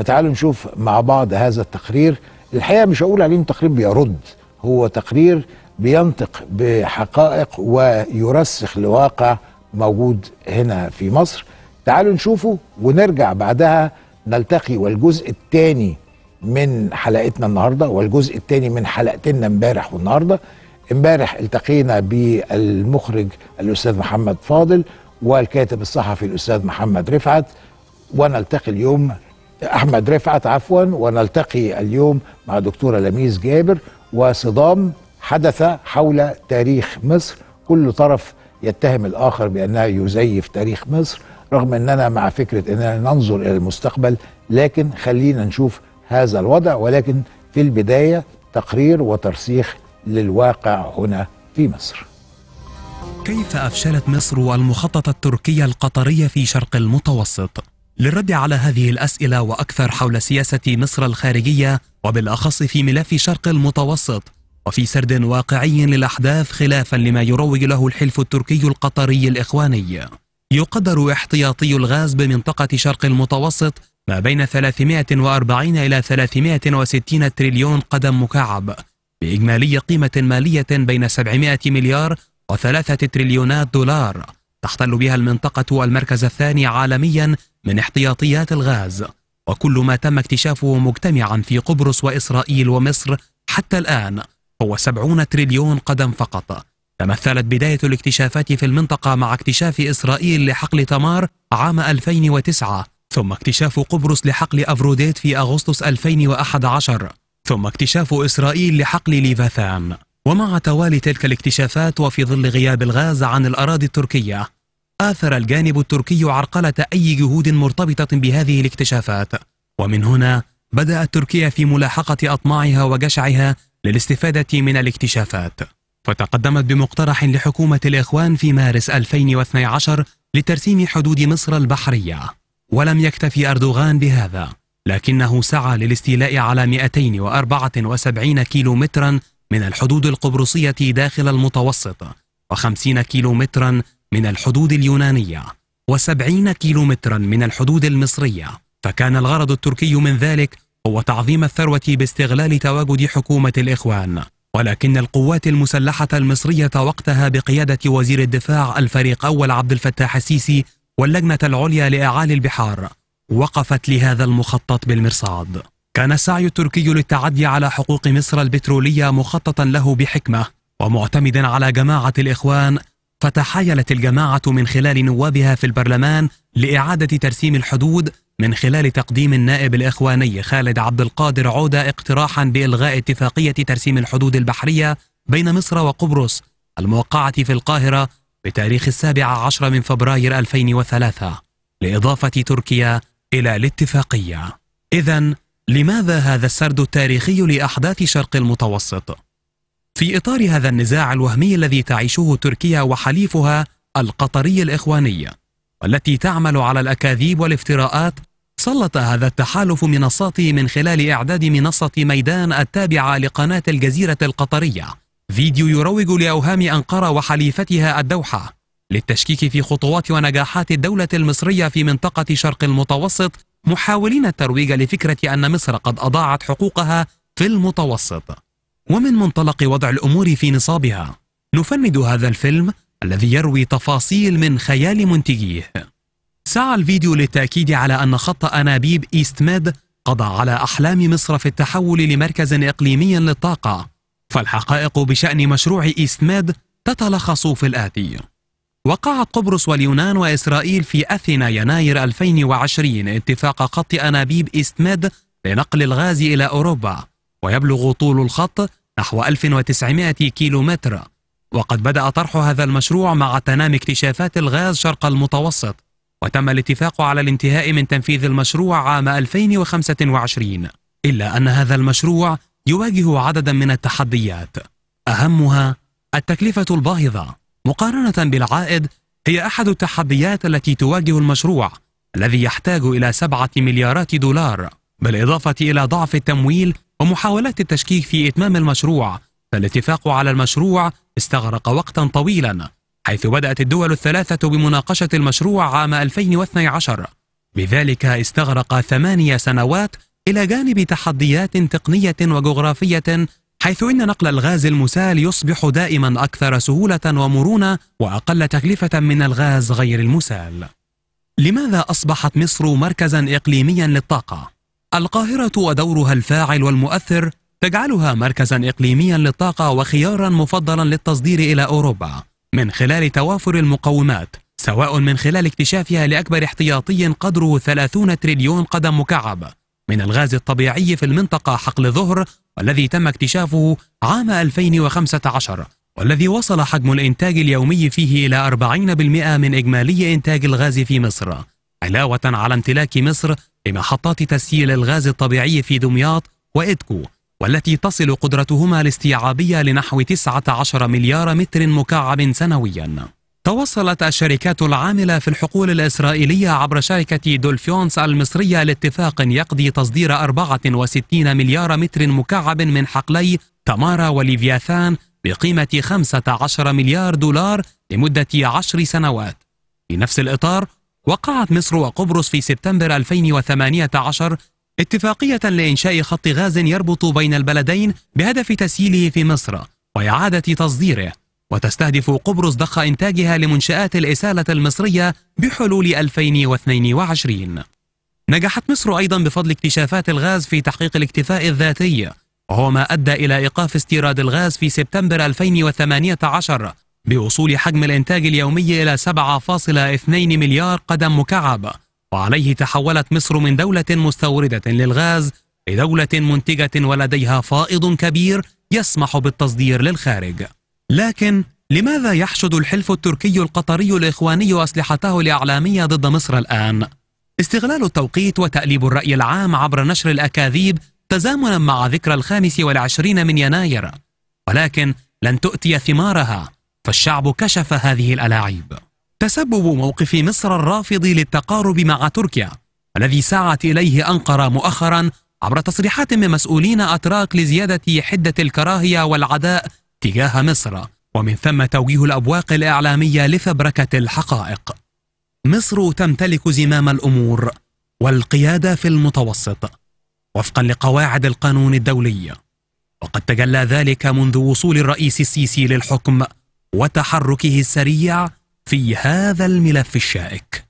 فتعالوا نشوف مع بعض هذا التقرير الحقيقه مش هقول عليه تقرير بيرد هو تقرير بينطق بحقائق ويرسخ لواقع موجود هنا في مصر تعالوا نشوفه ونرجع بعدها نلتقي والجزء الثاني من حلقتنا النهارده والجزء الثاني من حلقتنا امبارح والنهارده امبارح التقينا بالمخرج الاستاذ محمد فاضل والكاتب الصحفي الاستاذ محمد رفعت ونلتقي اليوم أحمد رفعت عفوا ونلتقي اليوم مع دكتورة لميس جابر وصدام حدث حول تاريخ مصر كل طرف يتهم الآخر بأنها يزيف تاريخ مصر رغم أننا مع فكرة أننا ننظر إلى المستقبل لكن خلينا نشوف هذا الوضع ولكن في البداية تقرير وترسيخ للواقع هنا في مصر كيف أفشلت مصر والمخطط التركي القطري في شرق المتوسط؟ للرد على هذه الأسئلة وأكثر حول سياسة مصر الخارجية وبالأخص في ملف شرق المتوسط وفي سرد واقعي للأحداث خلافا لما يروج له الحلف التركي القطري الإخواني يقدر احتياطي الغاز بمنطقة شرق المتوسط ما بين 340 إلى 360 تريليون قدم مكعب بإجمالي قيمة مالية بين 700 مليار وثلاثة تريليونات دولار تحتل بها المنطقة المركز الثاني عالميا من احتياطيات الغاز وكل ما تم اكتشافه مجتمعا في قبرص وإسرائيل ومصر حتى الآن هو 70 تريليون قدم فقط تمثلت بداية الاكتشافات في المنطقة مع اكتشاف إسرائيل لحقل تمار عام 2009 ثم اكتشاف قبرص لحقل أفروديت في أغسطس 2011 ثم اكتشاف إسرائيل لحقل ليفاثان ومع توالي تلك الاكتشافات وفي ظل غياب الغاز عن الأراضي التركية آثر الجانب التركي عرقلة أي جهود مرتبطة بهذه الاكتشافات ومن هنا بدأت تركيا في ملاحقة أطماعها وجشعها للاستفادة من الاكتشافات فتقدمت بمقترح لحكومة الإخوان في مارس 2012 لترسيم حدود مصر البحرية ولم يكتفي أردوغان بهذا لكنه سعى للاستيلاء على 274 كيلومترا من الحدود القبرصية داخل المتوسط و50 كيلومترا من الحدود اليونانية وسبعين كيلومترا من الحدود المصرية فكان الغرض التركي من ذلك هو تعظيم الثروة باستغلال تواجد حكومة الإخوان ولكن القوات المسلحة المصرية وقتها بقيادة وزير الدفاع الفريق أول عبد الفتاح السيسي واللجنة العليا لإعالي البحار وقفت لهذا المخطط بالمرصاد كان السعي التركي للتعدي على حقوق مصر البترولية مخططا له بحكمة ومعتمدا على جماعة الإخوان فتحايلت الجماعة من خلال نوابها في البرلمان لإعادة ترسيم الحدود من خلال تقديم النائب الإخواني خالد عبد القادر عودة اقتراحا بإلغاء اتفاقية ترسيم الحدود البحرية بين مصر وقبرص الموقعة في القاهرة بتاريخ السابع عشر من فبراير 2003 لإضافة تركيا إلى الاتفاقية إذا لماذا هذا السرد التاريخي لأحداث شرق المتوسط؟ في إطار هذا النزاع الوهمي الذي تعيشه تركيا وحليفها القطري الإخواني والتي تعمل على الأكاذيب والافتراءات سلط هذا التحالف منصاته من خلال إعداد منصة ميدان التابعة لقناة الجزيرة القطرية فيديو يروج لأوهام أنقرة وحليفتها الدوحة للتشكيك في خطوات ونجاحات الدولة المصرية في منطقة شرق المتوسط محاولين الترويج لفكرة أن مصر قد أضاعت حقوقها في المتوسط ومن منطلق وضع الأمور في نصابها نفند هذا الفيلم الذي يروي تفاصيل من خيال منتجيه سعى الفيديو للتأكيد على أن خط أنابيب إيست ميد قضى على أحلام مصر في التحول لمركز إقليمي للطاقة فالحقائق بشأن مشروع إيست ميد تتلخص في الآتي وقعت قبرص واليونان وإسرائيل في أثينا يناير 2020 اتفاق خط أنابيب إيست ميد لنقل الغاز إلى أوروبا ويبلغ طول الخط نحو 1900 كيلومتر وقد بدأ طرح هذا المشروع مع تنامي اكتشافات الغاز شرق المتوسط وتم الاتفاق على الانتهاء من تنفيذ المشروع عام 2025 إلا أن هذا المشروع يواجه عددا من التحديات أهمها التكلفة الباهظة مقارنة بالعائد هي أحد التحديات التي تواجه المشروع الذي يحتاج إلى سبعة مليارات دولار بالإضافة إلى ضعف التمويل ومحاولات التشكيك في إتمام المشروع فالاتفاق على المشروع استغرق وقتا طويلا حيث بدأت الدول الثلاثة بمناقشة المشروع عام 2012 بذلك استغرق ثمانية سنوات إلى جانب تحديات تقنية وجغرافية حيث إن نقل الغاز المسال يصبح دائما أكثر سهولة ومرونة وأقل تكلفة من الغاز غير المسال لماذا أصبحت مصر مركزا إقليميا للطاقة؟ القاهرة ودورها الفاعل والمؤثر تجعلها مركزا إقليميا للطاقة وخيارا مفضلا للتصدير إلى أوروبا من خلال توافر المقومات سواء من خلال اكتشافها لأكبر احتياطي قدره 30 تريليون قدم مكعب من الغاز الطبيعي في المنطقة حقل ظهر والذي تم اكتشافه عام 2015 والذي وصل حجم الإنتاج اليومي فيه إلى 40% من إجمالي إنتاج الغاز في مصر علاوة على امتلاك مصر لمحطات تسييل الغاز الطبيعي في دمياط وإدكو والتي تصل قدرتهما الاستيعابية لنحو 19 مليار متر مكعب سنويا توصلت الشركات العاملة في الحقول الإسرائيلية عبر شركة دولفيونس المصرية لاتفاق يقضي تصدير 64 مليار متر مكعب من حقلي تمارا وليفياثان بقيمة 15 مليار دولار لمدة 10 سنوات في نفس الإطار وقعت مصر وقبرص في سبتمبر 2018 اتفاقية لإنشاء خط غاز يربط بين البلدين بهدف تسييله في مصر وإعادة تصديره وتستهدف قبرص ضخ إنتاجها لمنشآت الإسالة المصرية بحلول 2022 نجحت مصر أيضا بفضل اكتشافات الغاز في تحقيق الاكتفاء الذاتي وهو ما أدى إلى إيقاف استيراد الغاز في سبتمبر 2018 بوصول حجم الإنتاج اليومي إلى 7.2 مليار قدم مكعب وعليه تحولت مصر من دولة مستوردة للغاز لدولة منتجة ولديها فائض كبير يسمح بالتصدير للخارج لكن لماذا يحشد الحلف التركي القطري الإخواني أسلحته الإعلامية ضد مصر الآن؟ استغلال التوقيت وتأليب الرأي العام عبر نشر الأكاذيب تزامنا مع ذكرى الخامس والعشرين من يناير ولكن لن تؤتي ثمارها فالشعب كشف هذه الألاعيب تسبب موقف مصر الرافض للتقارب مع تركيا الذي سعت إليه أنقرة مؤخرا عبر تصريحات من مسؤولين أتراك لزيادة حدة الكراهية والعداء تجاه مصر ومن ثم توجيه الأبواق الإعلامية لفبركة الحقائق مصر تمتلك زمام الأمور والقيادة في المتوسط وفقا لقواعد القانون الدولي وقد تجلى ذلك منذ وصول الرئيس السيسي للحكم وتحركه السريع في هذا الملف الشائك